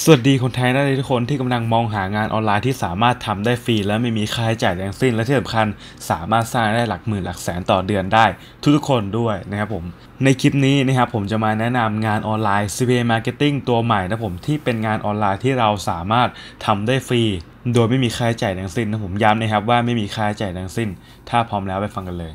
สวัสดีคนไทยนะทุกคนที่กำลังมองหางานออนไลน์ที่สามารถทำได้ฟรีและไม่มีค่าใช้จ่ายแังสิ้น และที่สำคัญสามารถสร้างได้หลักหมื่นหลักแสนต่อเดือนได้ ทุกๆคนด้วยนะครับผมในคลิปนี้นะครับผมจะมาแนะนำงานออนไลน์ CPA Marketing ตัวใหม่นะผมที่เป็นงานออนไลน์ที่เราสามารถทำได้ฟรีโดยไม่มีค่าใช้จ่ายแังสิ้นนะผมย้ำนะครับว่าไม่มีค่าใช้จ่ายแังสิ้น ถ้าพร้อมแล้วไปฟังกันเลย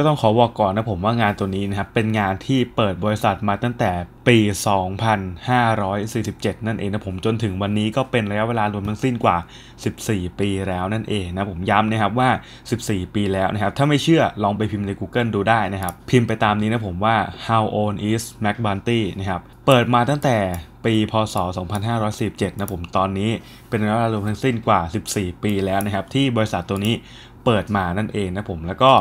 ก็ต้องขอบอกก่อนนะผมว่างานตัวนี้นะครับ เป็นงานที่เปิดบริษัทมาตั้งแต่ปี 2547 นั่นเองนะผมจนถึงวันนี้ก็เป็นระยะเวลารวมทั้งสิ้นกว่า 14 ปีแล้วนั่นเองนะผมย้ำนะครับว่า 14 ปีแล้วนะครับ ถ้าไม่เชื่อลองไปพิมพ์ใน Google ดูได้นะครับ พิมพ์ไปตามนี้นะผมว่า how old is Mac Bunty นะครับเปิดมาตั้งแต่ปีพศ 2 5 4 7 นะผมตอนนี้เป็นระยะเวลารวมทั้งสิ้นกว่า 14 ปีแล้วนะครับที่บริษัทตัวนี้เปิดมานั่นเองนะผมแล้วก็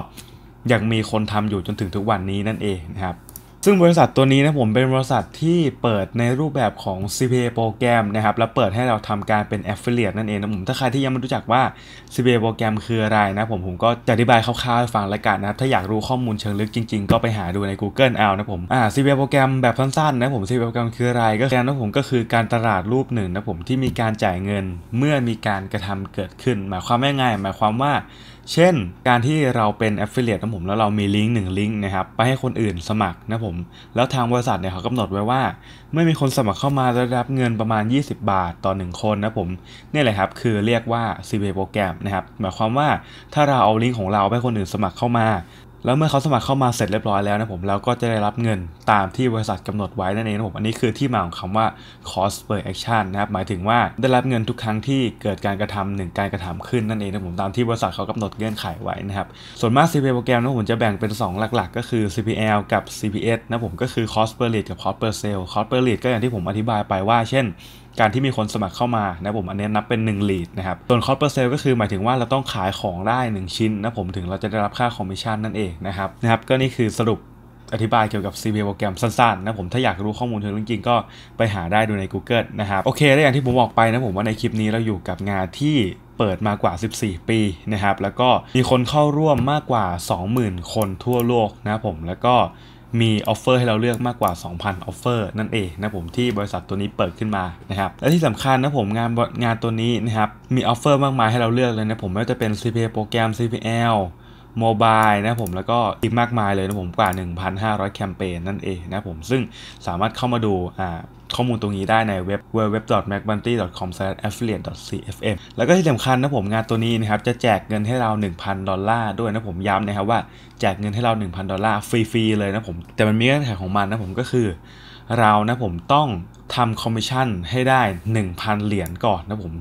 ยังมีคนทำอยู่จนถึงทุกวันนี้นั่นเองนะครับ ซึ่งบริษัทตัวนี้นะผมเป็นบริษัทที่เปิดในรูปแบบของ CPA โปรแกรมนะครับแล้วเปิดให้เราทำการเป็น Affiliate นั่นเองนะผม ถ้าใครที่ยังไม่รู้จักว่า CPA โปรแกรมคืออะไรนะผม ผมก็จะอธิบายคร่าวๆให้ฟังละกันนะครับถ้าอยากรู้ข้อมูลเชิงลึกจริงๆ ก็ไปหาดูใน Google เอานะผมอ่า CPA โปรแกรมแบบสั้นๆ นะผม CPA โปรแกรมคืออะไรก็คือนะผมก็คือการตลาดรูปหนึ่งนะผมที่มีการจ่ายเงินเมื่อมีการกระทำเกิดขึ้น หมายความง่ายๆหมายความว่าเช่นการที่เราเป็น affiliate นะผมแล้วเรามีลิงก์หนึ่งลิงก์นะครับ ไปให้คนอื่นสมัครนะผม แล้วทางบริษัทเนี่ยเขากำหนดไว้ว่า เมื่อมีคนสมัครเข้ามาจะรับเงินประมาณ 20 บาทต่อ 1 คนนะผมนี่แหละครับคือเรียกว่า c p a โปรแกรมนะครับหมายความว่าถ้าเราเอาลิงก์ของเราไปคนอื่นสมัครเข้ามาแล้วเมื่อเขาสมัครเข้ามาเสร็จเรียบร้อยแล้วนะผมแล้วก็จะได้รับเงินตามที่บริษัทกำหนดไว้นั่นเองนะผมอันนี้คือที่มาของคำว่า cost per action นะครับหมายถึงว่าได้รับเงินทุกครั้งที่เกิดการกระทำหนึ่งการกระทำขึ้นนั่นเองนะผมตามที่บริษัทเขากำหนดเงื่อนไขไว้นะครับส่วนมาก CPL โปรแกรมนะผมจะแบ่งเป็น2หลักๆ ก็คือ CPL กับ CPS นะผมก็คือ cost per lead กับ cost per sale cost per lead ก็อย่างที่ผมอธิบายไปว่าเช่นการที่มีคนสมัครเข้ามานะผม อันนี้นับเป็น1 lead นะครับ ส่วน cost per sale ก็คือ หมายถึงว่าเราต้องขายของได้ 1 ชิ้นนะผมถึงเราจะได้รับค่าคอมมิชชั่นนั่นเองนะครับนะครับ ก็นี่คือสรุปอธิบายเกี่ยวกับ CPA โปรแกรมสั้นๆนะผมถ้าอยากรู้ข้อมูลเชิงลึกจริงก็ไปหาได้ดูใน Google นะครับ โอเค แล้วอย่างที่ผมบอกไปนะผมว่าในคลิปนี้เราอยู่กับงานที่เปิดมากว่า 14 ปีนะครับแล้วก็มีคนเข้าร่วมมากกว่า 20,000 คนทั่วโลกนะผมแล้วก็มีออฟเฟอร์ให้เราเลือกมากกว่า 2,000 ออฟเฟอร์ นั่นเองนะผมที่บริษัทตัวนี้เปิดขึ้นมานะครับ และที่สำคัญนะผมงานงานตัวนี้นะครับ มีออฟเฟอร์มากมายให้เราเลือกเลยนะผม ไม่ว่าจะเป็น CPA โปรแกรม CPL โมบายนะผมแล้วก็อีกมากมายเลยนะผมกว่า 1,500 แคมเปญนั่นเองนะผมซึ่งสามารถเข้ามาดูอ่าข้อมูลตรงนี้ได้ในเว็บ w w w m a c b u n t y c o m a f f i l i a t e c f m แล้วก็ที่สำคัญนะผมงานตัวนี้นะครับจะแจกเงินให้เรา 1,000 ดอลลาร์ด้วยนะผมย้ำนะครับว่าแจกเงินให้เรา 1,000 ดอลลาร์ฟรี ๆ เลยนะผม แต่มันมีเงื่อนไขของมันนะผมก็คือ เรานะผมต้องทำคอมมิชชั่นให้ได้ 1,000เหรียญก่อนนะผม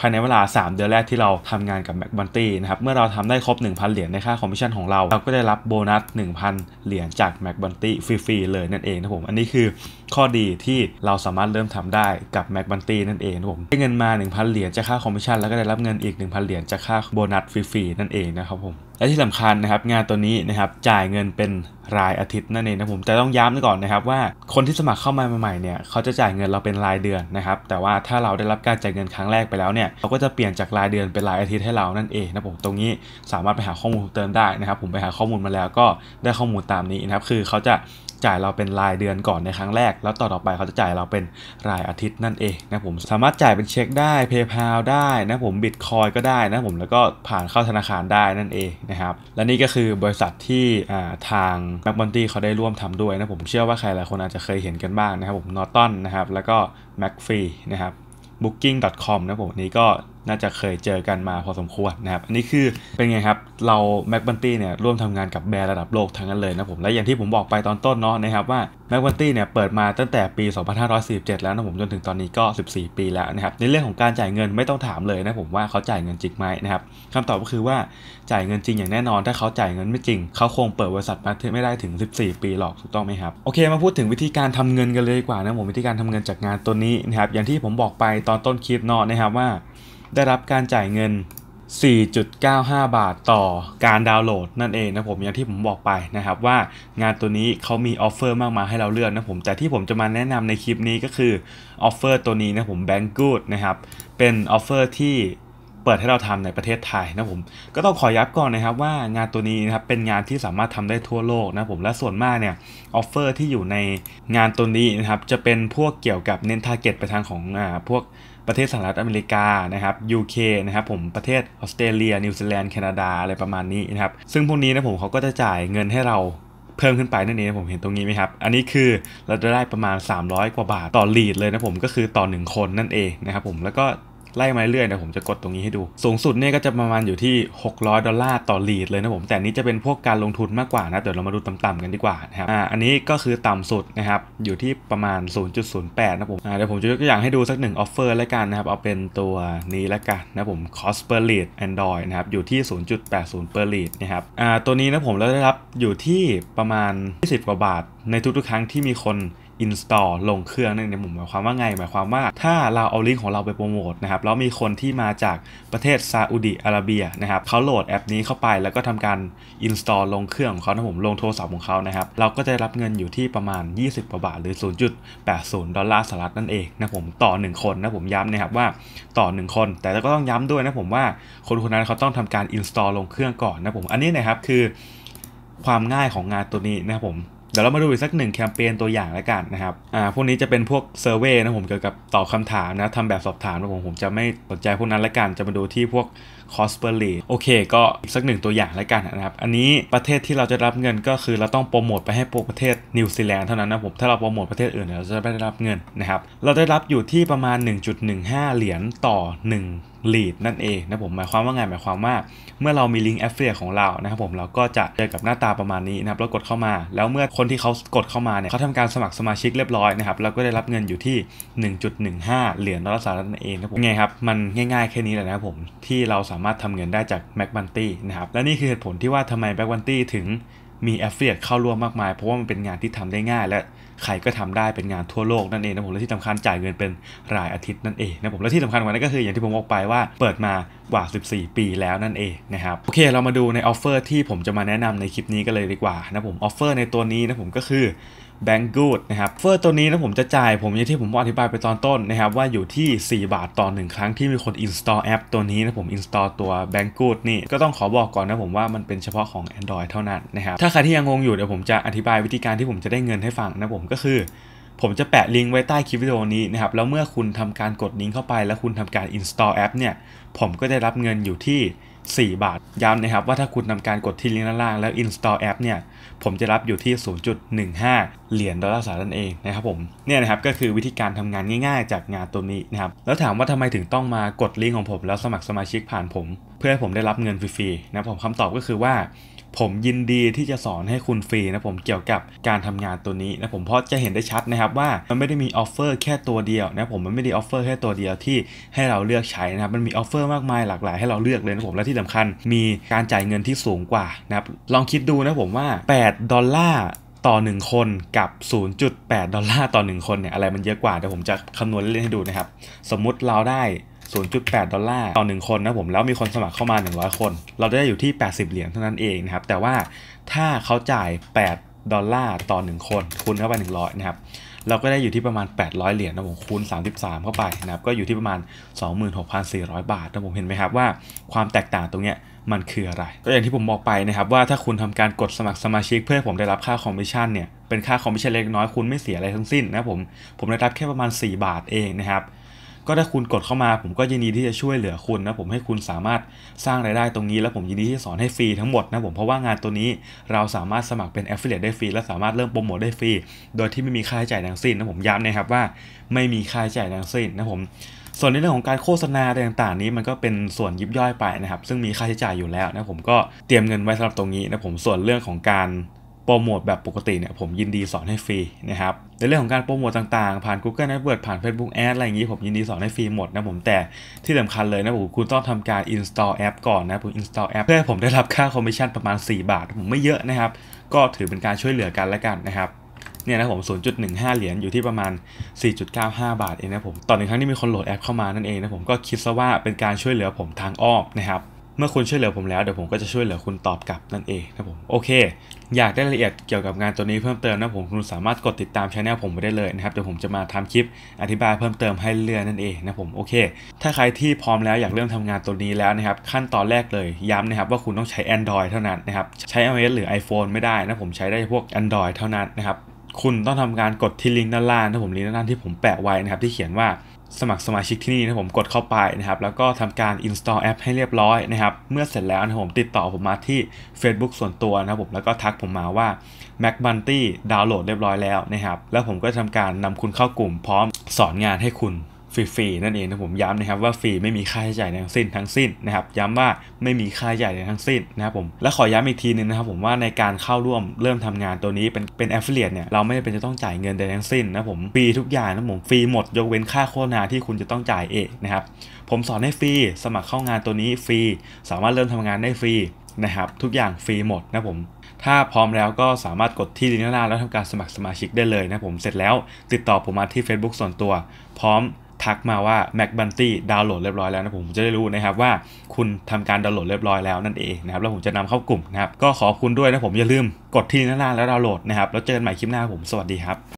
ภายในเวลา 3 เดือนแรกที่เราทำงานกับแ็กบันตี้นะครับเมื่อเราทำได้ครบ1,000 เหรียญในค่าคอมมิชชั่นของเราเราก็ได้รับโบนัส1,000 เหรียญจากแ็กบันตี้ฟรีๆเลยนั่นเองนะผมอันนี้คือข้อดีที่เราสามารถเริ่มทำได้กับแ็กบันตี้นั่นเองนะผมได้เงินมา 1,000 เหรียญจากค่าคอมมิชชั่นแล้วก็ได้รับเงินอีก1,000เหรียญจากค่าโบนัสฟรีๆนั่นเองนะครับผมและที่สำคัญนะครับงานตัวนี้นะครับจ่ายเงินเป็นรายอาทิตย์นั่นเองนะผมแต่ต้องย้ำก่อนนะครับ ว่าคนที่สมัครเข้ามาใหม่ๆเนี่ยเขาจะจ่ายเงินเราเป็นรายเดือนนะครับ แต่ว่าถ้าเราได้รับการจ่ายเงินครั้งแรกไปแล้วเนี่ยเขาก็จะเปลี่ยนจากรายเดือนเป็นรายอาทิตย์ให้เรานั่นเองนะผมตรงนี้สามารถไปหาข้อมูลเติมได้นะครับ ผมไปหาข้อมูลมาแล้วก็ได้ข้อมูลตามนี้นะครับคือเขาจะจ่ายเราเป็นรายเดือนก่อนในครั้งแรก แล้วต่อต่อไปเขาจะจ่ายเราเป็นรายอาทิตย์นั่นเองนะผมสามารถจ่ายเป็นเช็คได้เพย์พาได้นะผมบิตคอยก็ได้นะผมแล้วก็ผ่านเข้าธนาคารได้นั่นเองนะครับและนี่ก็คือบริษัทที่ทางแม็กบอนตี้เขาได้ร่วมทำด้วยนะผมเชื่อว่าใครหลายคนอาจจะเคยเห็นกันบ้างนะครับผมนอตตันนะครับแล้วก็แม็กฟรีนะครับ booking.com นะผมนี้ก็น่าจะเคยเจอกันมาพอสมควรนะครับ อันนี้คือเป็นไงครับ เราแม็กบันตี้เนี่ยร่วมทำงานกับแบร์ระดับโลกทั้งนั้นเลยนะผม และอย่างที่ผมบอกไปตอนต้นเนาะนะครับ ว่าแม็กบันตี้เนี่ยเปิดมาตั้งแต่ปี 2547 แล้วนะผมจนถึงตอนนี้ก็ 14 ปีแล้วนะครับ ในเรื่องของการจ่ายเงินไม่ต้องถามเลยนะผม ว่าเขาจ่ายเงินจริงไหมนะครับคำตอบก็คือว่าจ่ายเงินจริงอย่างแน่นอน ถ้าเขาจ่ายเงินไม่จริงเขาคงเปิดบริษัทมาไม่ได้ถึง 14 ปีหรอกถูกต้องไหมครับโอเคมาพูดถึงวิธีการทำเงินกันเลยดีกว่านะผมวิธีการทำเงินจากงานตัวนี้นะครับอย่างที่ผมบอกไปตอนต้นคลิปเนาะนะครับว่าได้รับการจ่ายเงิน 4.95 บาทต่อการดาวน์โหลดนั่นเองนะผมอย่างที่ผมบอกไปนะครับว่างานตัวนี้เขามีออฟเฟอร์มากมายให้เราเลือกนะผมแต่ที่ผมจะมาแนะนำในคลิปนี้ก็คือออฟเฟอร์ตัวนี้นะผมแบงกูดนะครับเป็นออฟเฟอร์ที่เปิดให้เราทำในประเทศไทยนะผมก็ต้องขอย้ำก่อนนะครับว่า งานตัวนี้นะครับเป็นงานที่สามารถทำได้ทั่วโลกนะผมและส่วนมากเนี่ยออฟเฟอร์ที่อยู่ในงานตัวนี้นะครับจะเป็นพวกเกี่ยวกับเน้นทาร์เก็ตไปทางของอ่าพวกประเทศสหรัฐอเมริกา นะครับ UK นะครับผม ประเทศออสเตรเลีย นิวซีแลนด์แคนาดา อะไรประมาณนี้นะครับ ซึ่งพวกนี้นะผมเขาก็จะจ่ายเงินให้เราเพิ่มขึ้นไปนั่นเองผมเห็นตรงนี้ไหมครับ อันนี้คือเราจะได้ประมาณ 300 กว่าบาทต่อลีดเลยนะผมก็คือต่อ1คนนั่นเองนะครับผม แล้วก็ไล่มาเรื่อยๆเดี๋ยวผมจะกดตรงนี้ให้ดู สูงสุดเนี่ยก็จะประมาณอยู่ที่ 600 ดอลลาร์ต่อ ลีดเลยนะผม แต่นี้จะเป็นพวกการลงทุนมากกว่านะ เดี๋ยวเรามาดูต่ำๆกันดีกว่านะครับอ่า อันนี้ก็คือต่ำสุดนะครับอยู่ที่ประมาณ 0.08 นะผมอ่าเดี๋ยวผมจะยกตัวอย่างให้ดูสักหนึ่งออฟเฟอร์แล้วกันนะครับ เอาเป็นตัวนี้แล้วกันนะผม cost per lead android นะครับอยู่ที่ 0.80 per lead นะครับอ่าตัวนี้นะผมเราได้รับอยู่ที่ประมาณ20กว่าบาทในทุกๆครั้งที่มีคน install ลงเครื่องนั่นเนงผมหมายความว่าไง หมายความว่า ถ้าเราเอาลิงก์ของเราไปโปรโมทนะครับแล้วมีคนที่มาจากประเทศซาอุดีอาระเบียนะครับ เขาโหลดแอปนี้เข้าไป แล้วก็ทำการ install ลงเครื่องของเขานะผม ลงโทรศัพท์ของเขานะครับ เราก็จะรับเงินอยู่ที่ประมาณ 20กว่าบาทหรือ 0.80 ดอลลาร์สหรัฐนั่นเองนะผม ต่อ1คนนะผม ย้ำนะครับว่าต่อ1 คน แต่ก็ต้องย้ำด้วยนะผมว่า คนคนนั้นเขาต้องทำการ install ลงเครื่องก่อนนะผม อันนี้นะครับคือความง่ายของงานตัวนี้นะครับผมเดี๋ยวเรามาดูอีกสักหนึ่งแคมเปญตัวอย่างแล้วกันนะครับ อ่าพวกนี้จะเป็นพวกเซอร์เวยนะผมเกี่ยวกับตอบคาถามนะทำแบบสอบถามนะผมผมจะไม่สนใจพวกนั้นละกันจะมาดูที่พวกคอสเปอร์ลีโอเค ก็อีกสักหนึ่งตัวอย่างแล้วกันนะครับอันนี้ประเทศที่เราจะรับเงิน ก็คือเราต้องโปรโมทไปให้พวกประเทศนิวซีแลนด์เท่านั้นนะผมถ้าเราโปรโมทประเทศอื่นเราจะไม่ได้รับเงินนะครับเราได้รับอยู่ที่ประมาณ 1.15 เหรียญต่อ 1ลีด นั่นเองนะผมหมายความว่าไงหมายความว่า เมื่อเรามีลิงก์แอฟเฟียของเรานะครับผมเราก็จะเจอกับหน้าตาประมาณนี้นะครับเรากดเข้ามา แล้วเมื่อคนที่เขากดเข้ามาเนี่ยเขาทำการสมัครสมาชิกเรียบร้อยนะครับเราก็ได้รับเงินอยู่ที่1.15เหรียญดอลลาร์สหรัฐนั่นเองนะผมไงครับมันง่ายๆแค่นี้แหละนะผมที่เราสามารถทำเงินได้จากแม็กบันตี้นะครับและนี่คือเหตุผลที่ว่าทำไมแม็กบันตี้ถึงมีแอฟเฟียดเข้าร่วมมากมาย เพราะว่ามันเป็นงานที่ทำได้ง่าย และใครก็ทำได้เป็นงานทั่วโลกนั่นเองนะผมและที่สาคัญจ่ายเงินเป็นรายอาทิตย์นั่นเองนะผมและที่สำคัญกว่านั้นก็คือ อย่างที่ผมบอกไปว่าเปิดมากว่า 14 ปีแล้วนั่นเองนะครับโอเคเรามาดูในออฟเฟอร์ที่ผมจะมาแนะนำในคลิปนี้กันเลยดีกว่านะผมออฟเฟอร์ในตัวนี้นะผมก็คือแบงก์กูดนะครับเฟอร์ตัวนี้นะผมจะจ่ายผมอย่างที่ผมอธิบายไปตอนต้นนะครับว่าอยู่ที่ 4 บาทต่อ 1 ครั้งที่มีคน install แอป ตัวนี้นะผม install ตัวแบงกูดนี่ก็ต้องขอบอกก่อนนะผมว่ามันเป็นเฉพาะของ Android เท่านั้นนะครับถ้าใครที่ยังงงอยู่เดี๋ยวผมจะอธิบายวิธีการที่ผมจะได้เงินให้ฟังนะผมก็คือ ผมจะแปะลิงก์ไว้ใต้คลิปวิดีโอนี้นะครับ แล้วเมื่อคุณทำการกดลิงก์เข้าไป แล้วคุณทำการ install แอปเนี่ยผมก็ได้รับเงินอยู่ที่4 บาทย้ำนะครับว่าถ้าคุณทำการกดที่ลิงก์ด้านล่างแล้ว install แอปเนี่ยผมจะรับอยู่ที่ 0.15 เหรียญดอลลาร์สหรัฐนั่นเองนะครับผมเนี่ยนะครับก็คือวิธีการทำงานง่ายๆจากงานตัวนี้นะครับแล้วถามว่าทำไมถึงต้องมากดลิงก์ของผมแล้วสมัครสมาชิกผ่านผม เพื่อให้ผมได้รับเงินฟรีๆ นะผมคำตอบก็คือว่าผมยินดีที่จะสอนให้คุณฟรีนะผมเกี่ยวกับการทำงานตัวนี้นะผมเพราะจะเห็นได้ชัดนะครับว่า มันไม่ได้มีออฟเฟอร์แค่ตัวเดียวนะผมมันไม่ได้ออฟเฟอร์แค่ตัวเดียวที่ให้เราเลือกใช้นะครับมันมีออฟเฟอร์มากมายหลากหลายให้เราเลือกเลยนะผมและที่สำคัญมีการจ่ายเงินที่สูงกว่านะครับลองคิดดูนะผมว่า 8 ดอลลาร์ต่อ1 คนกับ 0.8 ดอลลาร์ต่อ1คนเนี่ยอะไรมันเยอะกว่าเดี๋ยวผมจะคำนวณเล่นให้ดูนะครับสมมุติเราได้0.8 ดอลลาร์ต่อ 1 คนนะผมแล้วมีคนสมัครเข้ามา 100 คน เราจะได้อยู่ที่ 80 เหรียญเท่านั้นเองนะครับแต่ว่าถ้าเขาจ่าย 8 ดอลลาร์ต่อ 1 คนคูณเข้าไป 100 นะครับเราก็ได้อยู่ที่ประมาณ 800 เหรียญนะผมคูณ 33 เข้าไปนะครับก็อยู่ที่ประมาณ 26,400 บาทนะผมเห็นไหมครับว่า ความแตกต่างตรงเนี้ยมันคืออะไร ก็อย่างที่ผมบอกไปนะครับว่าถ้าคุณทำการกดสมัครสมาชิกเพื่อผมได้รับค่าคอมมิชชั่นเนี่ยเป็นค่าคอมมิชชั่นเล็กน้อยคุณไม่เสียอะไรทั้งสิ้นนะผมผมได้รับแค่ประมาณ 4 บาทเองนะครับก็ถ้าคุณกดเข้ามา ผมก็ยินดีที่จะช่วยเหลือคุณนะผมให้คุณสามารถสร้างไรายได้ตรงนี้ แล้วผมยินดีที่จะสอนให้ฟรีทั้งหมดนะผมเพราะว่างานตัวนี้เราสามารถสมัครเป็น Affiliate ได้ฟรีและสามารถเริ่มโปรโมทได้ฟรีโดยที่ไม่มีค่าใช้จ่ายทั้งสิ้นนะผมย้ำนะครับว่า ไม่มีค่าใช้จ่ายทั้งสิ้นนะผมส่วนในเรื่องของการโฆษณาอะไรต่าง ๆ นี้มันก็เป็นส่วนยิบย่อยไปนะครับ ซึ่งมีค่าใช้จ่ายอยู่แล้วนะผมก็เตรียมเงินไว้สำหรับตรงนี้นะผมส่วนเรื่องของการโปรโมทแบบปกติเนี่ยผมยินดีสอนให้ฟรีนะครับในเรื่องของการโปรโมทต่างๆ ผ่าน Google AdWords ผ่าน Facebook Ad อะไรอย่างนี้ผมยินดีสอนให้ฟรีหมดนะผมแต่ที่สำคัญเลยนะผมคุณต้องทำการ install แอปก่อนนะผม install แอปเพื่อผมได้รับค่าคอมมิชชั่นประมาณ 4 บาท ผมไม่เยอะนะครับ ก็ถือเป็นการช่วยเหลือกันละกันนะครับ เนี่ยนะผม 0.15 เหรียญอยู่ที่ประมาณ 4.95บาทเองนะผมต่อหนึ่งครั้งที่มีคนโหลดแอปเข้ามานั่นเองนะผมก็คิดซะว่าเป็นการช่วยเหลือผมทางอ้อมนะครับเมื่อคุณช่วยเหลือผมแล้วเดี๋ยวผมก็จะช่วยเหลือคุณตอบกลับนั่นเองนะผมโอเคอยากได้รายละเอียดเกี่ยวกับงานตัวนี้เพิ่มเติมนะผมคุณสามารถกดติดตามช anel ผมไปได้เลยนะครับ เดี๋ยวผมจะมาทำคลิปอธิบายเพิ่มเติมให้เรื่อยนั่นเองนะผมโอเค ถ้าใครที่พร้อมแล้วอยากเริ่มทำงานตัวนี้แล้วนะครับขั้นตอนแรกเลยย้ำนะครับว่าคุณต้องใช้ Android เท่านั้นนะครับใช้ iOS หรือ iPhone ไม่ได้นะผมใช้ได้พวก Android เท่านั้นนะครับคุณต้องทำการกดที่ลิงก์ด้านล่างนะผมลิงก์ด้านล่างที่ผมแปะไว้นะครับที่เขียนว่าสมัครสมาชิกที่นี่นะผมกดเข้าไปนะครับ แล้วก็ทำการ install แอปให้เรียบร้อยนะครับ เมื่อเสร็จแล้วนะผมติดต่อผมมาที่ Facebook ส่วนตัวนะครับผมแล้วก็ทักผมมาว่า Mac Bounty ดาวน์โหลดเรียบร้อยแล้วนะครับ แล้วผมก็ทำการนำคุณเข้ากลุ่มพร้อมสอนงานให้คุณฟรีๆนั่นเองนะผมย้ำนะครับว่าฟรีไม่มีค่าใช้จ่ายทั้งสิ้นทั้งสิ้นนะครับ ย้ำว่าไม่มีค่าใช้จ่ายทั้งสิ้นนะครับผมและขอย้ำอีกทีนึงนะครับผมว่าในการเข้าร่วมเริ่มทำงานตัวนี้เป็นเป็นแอฟเฟเลียตเนี่ยเราไม่ด้เป็นจะต้องจ่ายเงินใดทั้งสิ้นนะผมฟรีทุกอย่างนะผมฟรีหมด ยกเว้นค่าโฆษณาที่คุณจะต้องจ่ายเองนะครับผมสอนให้ฟรีสมัครเข้างานตัวนี้ฟรีสามารถเริ่มทำงานได้ฟรีนะครับทุกอย่างฟรีหมดนะผมถ้าพร้อมแล้วก็สามารถกดที่ลิงก์ด้านล่างแล้วทำการสมัครสมาชิกได้เลยนะผมเสร็จแล้วติดต่อผมมาที่ Facebook ส่วนตัว พร้อมทักมาว่า Mac Bounty ดาวน์โหลดเรียบร้อยแล้วนะผมจะได้รู้นะครับว่าคุณทำการดาวน์โหลดเรียบร้อยแล้วนั่นเองนะครับแล้วผมจะนำเข้ากลุ่มนะครับก็ขอบคุณด้วยนะผมอย่าลืมกดที่หน้าล่างแล้วดาวน์โหลดนะครับแล้วเจอกันใหม่คลิปหน้าผม สวัสดีครับ